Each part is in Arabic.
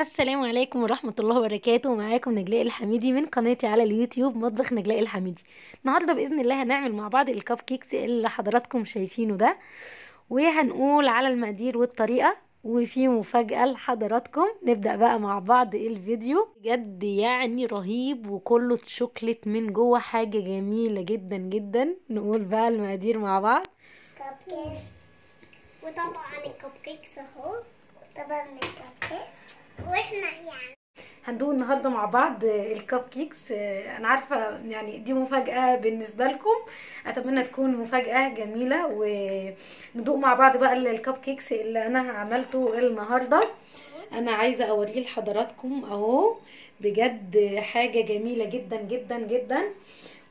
السلام عليكم ورحمة الله وبركاته معاكم نجلاء الحميدي من قناتي على اليوتيوب مطبخ نجلاء الحميدي النهاردة بإذن الله هنعمل مع بعض الكب كيكس اللي حضراتكم شايفينه ده وهنقول على المقادير والطريقة وفي مفاجأة لحضراتكم نبدأ بقى مع بعض الفيديو بجد يعني رهيب وكله تشوكلت من جوه حاجة جميلة جدا جدا نقول بقى المقادير مع بعض كب كيك وطبعا الكب كيكس اهو طبعا الكب كيك واحنا يعني هندوق النهارده مع بعض الكب كيكس انا عارفه يعني دي مفاجاه بالنسبه لكم اتمنى تكون مفاجاه جميله وندوق مع بعض بقى الكب كيكس اللي انا عملته النهارده انا عايزه اوريه لحضراتكم اهو بجد حاجه جميله جدا جدا جدا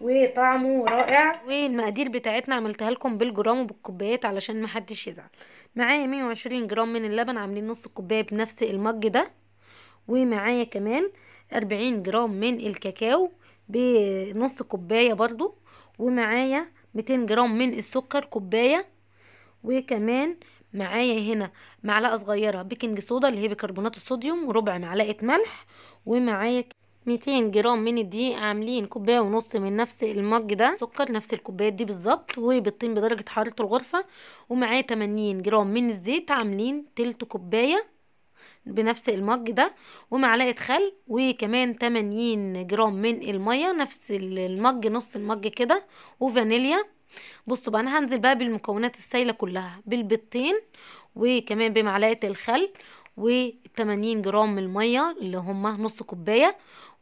وطعمه رائع والمقادير بتاعتنا عملتها لكم بالجرام وبالكوبايات علشان محدش يزعل معايا 120 جرام من اللبن عاملين نص كوبايه بنفس المج ده ومعايا كمان 40 جرام من الكاكاو بنص كوبايه برضو ومعايا 200 جرام من السكر كوبايه وكمان معايا هنا معلقه صغيره بيكنج صودا اللي هي بيكربونات الصوديوم وربع معلقه ملح ومعايا 200 جرام من الدقيق عاملين كوبايه ونص من نفس المج ده سكر نفس الكوبايات دي بالظبط وبيضتين بدرجه حراره الغرفه ومعاه 80 جرام من الزيت عاملين تلت كوبايه بنفس المج ده ومعلقه خل وكمان 80 جرام من الميه نفس المج نص المج كده وفانيليا بصوا بقى انا هنزل بقى بالمكونات السايله كلها بالبيضتين وكمان بمعلقه الخل و80 جرام من الميه اللي هما نص كوبايه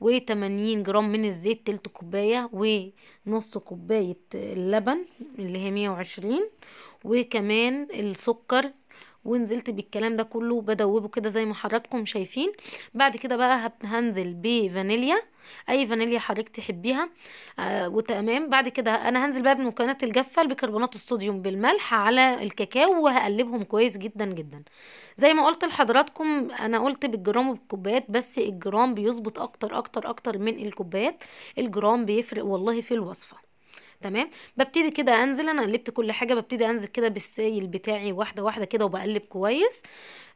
و80 جرام من الزيت تلت كوبايه ونص كوبايه اللبن اللي هي 120 وكمان السكر ونزلت بالكلام ده كله بدوبه كده زي ما حضراتكم شايفين بعد كده بقى هنزل بفانيليا اي فانيليا حضرتك تحبيها آه وتمام بعد كده انا هنزل بقى بمكونات الجافه بيكربونات الصوديوم بالملح على الكاكاو وهقلبهم كويس جدا جدا زي ما قلت لحضراتكم انا قلت بالجرام وبالكوبايات بس الجرام بيظبط اكتر اكتر اكتر من الكوبايات الجرام بيفرق والله في الوصفه تمام ببتدي كده انزل انا قلبت كل حاجه ببتدي انزل كده بالسايل بتاعي واحده واحده كده وبقلب كويس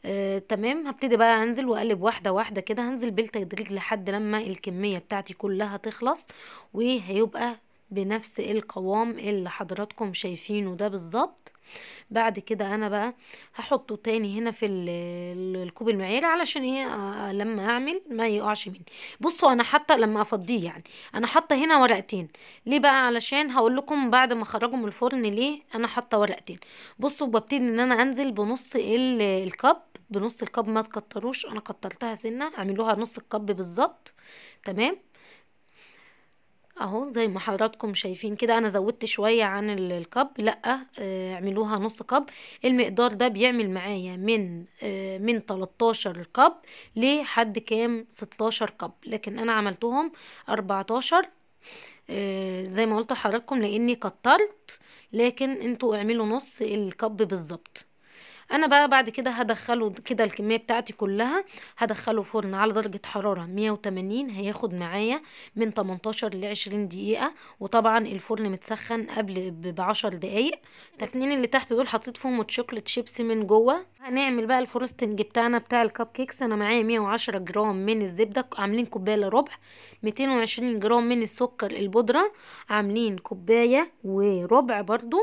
آه، تمام هبتدي بقى انزل واقلب واحده واحده كده هنزل بالتدريج لحد لما الكميه بتاعتي كلها تخلص وهيبقى بنفس القوام اللي حضراتكم شايفينه ده بالظبط بعد كده انا بقى هحطه تاني هنا في الكوب المعيار علشان ايه لما اعمل ما يقعش مني بصوا انا حتى لما افضيه يعني انا حاطه هنا ورقتين ليه بقى علشان هقول لكم بعد ما اخرجه من الفرن ليه انا حاطه ورقتين بصوا ببتدي ان انا انزل بنص الكب بنص الكب ما تكتروش انا كترتها سنه اعملوها نص الكب بالظبط تمام اهو زي ما حضراتكم شايفين كده انا زودت شوية عن الكب لا آه، اعملوها نص كب المقدار ده بيعمل معايا من آه، من 13 كب لحد كام 16 كب لكن انا عملتهم 14 آه، زي ما قلت لحضراتكم لاني كترت لكن انتوا اعملوا نص الكب بالظبط انا بقى بعد كده هدخله كده الكميه بتاعتي كلها هدخله فرن على درجه حراره 180 هياخد معايا من 18 ل 20 دقيقه وطبعا الفرن متسخن قبل ب 10 دقائق التنين اللي تحت دول حطيت فيهم شوكليت شيبسي من جوه هنعمل بقى الفروستنج بتاعنا بتاع الكب كيكس انا معايا 110 جرام من الزبده عاملين كوبايه لربع 220 جرام من السكر البودره عاملين كوبايه وربع برضو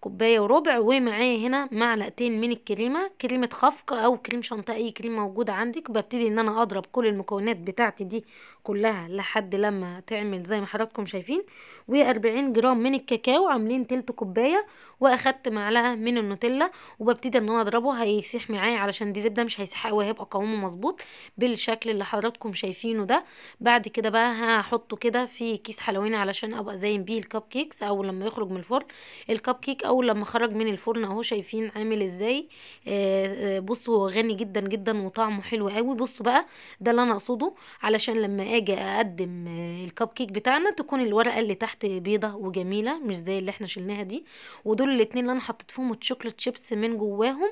كوباية وربع ومعايا هنا معلقتين من الكريمة كريمة خفق او كريم شنطة اي كريمة موجودة عندك ببتدي ان انا اضرب كل المكونات بتاعتي دي كلها لحد لما تعمل زي ما حضراتكم شايفين واربعين جرام من الكاكاو عاملين تلت كوباية واخدت معلقة من النوتيلا وببتدي ان انا اضربه هيسيح معايا علشان دي زبدة مش هيسيح قوي هيبقى قوامه مظبوط بالشكل اللي حضراتكم شايفينه ده بعد كده بقى هحطه كده في كيس حلواني علشان ابقى زين بيه الكب كيكس او لما يخرج من الفرن الكب كيك اول لما خرج من الفرن اهو شايفين عامل ازاي آه، آه، بصوا هو غني جدا جدا وطعمه حلو قوي بصوا بقى ده اللي انا اقصده علشان لما اجي اقدم آه، الكب كيك بتاعنا تكون الورقه اللي تحت بيضه وجميله مش زي اللي احنا شلناها دي ودول الاتنين اللي انا حطيت فيهم الشوكليت شيبس من جواهم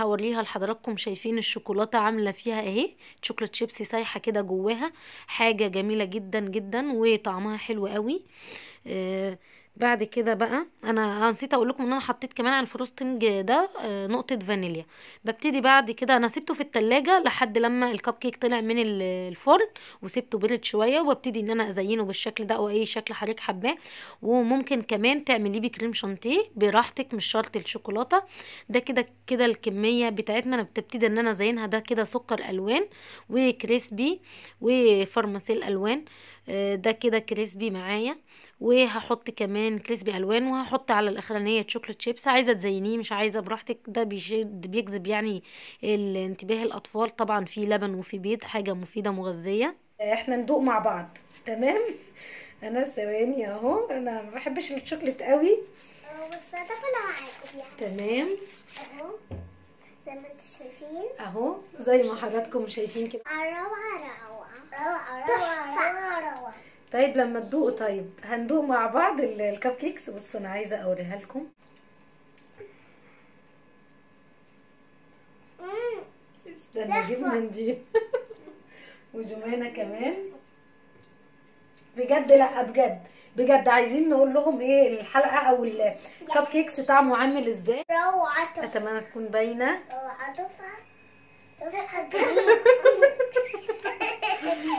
هوريها لحضراتكم شايفين الشوكولاته عامله فيها اهي شوكليت شيبس سايحه كده جواها حاجه جميله جدا جدا وطعمها حلو قوي آه بعد كده بقى انا نسيت اقول لكم ان انا حطيت كمان على الفروستنج ده آه، نقطه فانيليا ببتدي بعد كده انا سبته في التلاجة لحد لما الكب كيك طلع من الفرن وسبته برد شويه وابتدي ان انا ازينه بالشكل ده او اي شكل حضرتك حباه وممكن كمان تعمليه بكريم شانتيه براحتك مش شرط الشوكولاته ده كده كده الكميه بتاعتنا انا بتبتدي ان انا ازينها ده كده سكر الوان وكريسبي وفرماسيل الوان آه، ده كده كريسبي معايا وهحط كمان كريسبي الوان وهحط على الاخرانيه شوكليت شيبس عايزه تزينيه مش عايزه براحتك ده بيشد بيجذب يعني انتباه الاطفال طبعا في لبن وفي بيض حاجه مفيده مغذيه احنا ندوق مع بعض تمام انا ثواني اهو انا ما بحبش الشوكليت قوي تمام اهو زي ما انتم شايفين اهو زي ما حضراتكم شايفين كده عرب روعه طيب لما تدوقوا طيب هندوق مع بعض الكب كيكس بصوا انا عايزه اوريها لكم استنى اجيب منديل وجمانه كمان بجد لا بجد بجد عايزين نقول لهم ايه الحلقه او الكب كيكس طعمه عامل ازاي روعته اتمنى تكون باينه روعته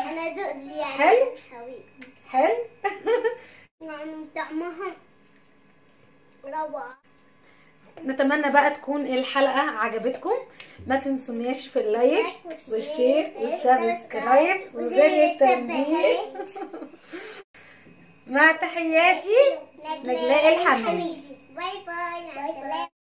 انا يعني حلو حلو يعني طعمها روعه نتمنى بقى تكون الحلقه عجبتكم ما تنسوناش في اللايك والشير والسبسكرايب وزر التنبيه مع تحياتي نجلاء الحميدي باي باي